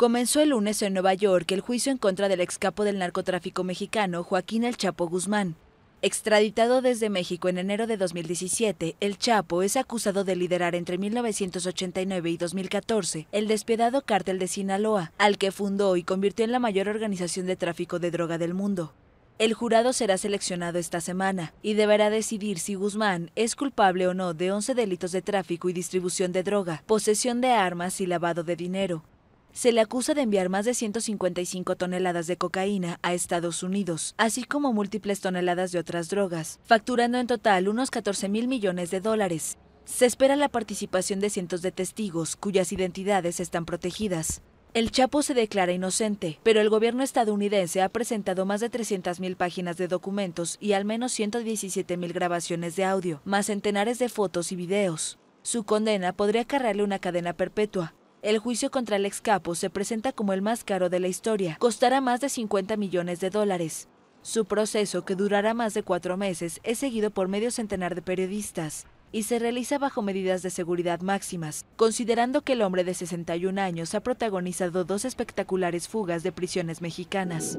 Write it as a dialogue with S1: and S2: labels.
S1: Comenzó el lunes en Nueva York el juicio en contra del ex capo del narcotráfico mexicano Joaquín El Chapo Guzmán. Extraditado desde México en enero de 2017, el Chapo es acusado de liderar entre 1989 y 2014 el despiadado cártel de Sinaloa, al que fundó y convirtió en la mayor organización de tráfico de droga del mundo. El jurado será seleccionado esta semana y deberá decidir si Guzmán es culpable o no de 11 delitos de tráfico y distribución de droga, posesión de armas y lavado de dinero, se le acusa de enviar más de 155 toneladas de cocaína a Estados Unidos, así como múltiples toneladas de otras drogas, facturando en total unos 14 mil millones de dólares. Se espera la participación de cientos de testigos cuyas identidades están protegidas. El Chapo se declara inocente, pero el gobierno estadounidense ha presentado más de mil páginas de documentos y al menos 117 mil grabaciones de audio, más centenares de fotos y videos. Su condena podría cargarle una cadena perpetua, el juicio contra el ex capo se presenta como el más caro de la historia. Costará más de 50 millones de dólares. Su proceso, que durará más de cuatro meses, es seguido por medio centenar de periodistas y se realiza bajo medidas de seguridad máximas, considerando que el hombre de 61 años ha protagonizado dos espectaculares fugas de prisiones mexicanas.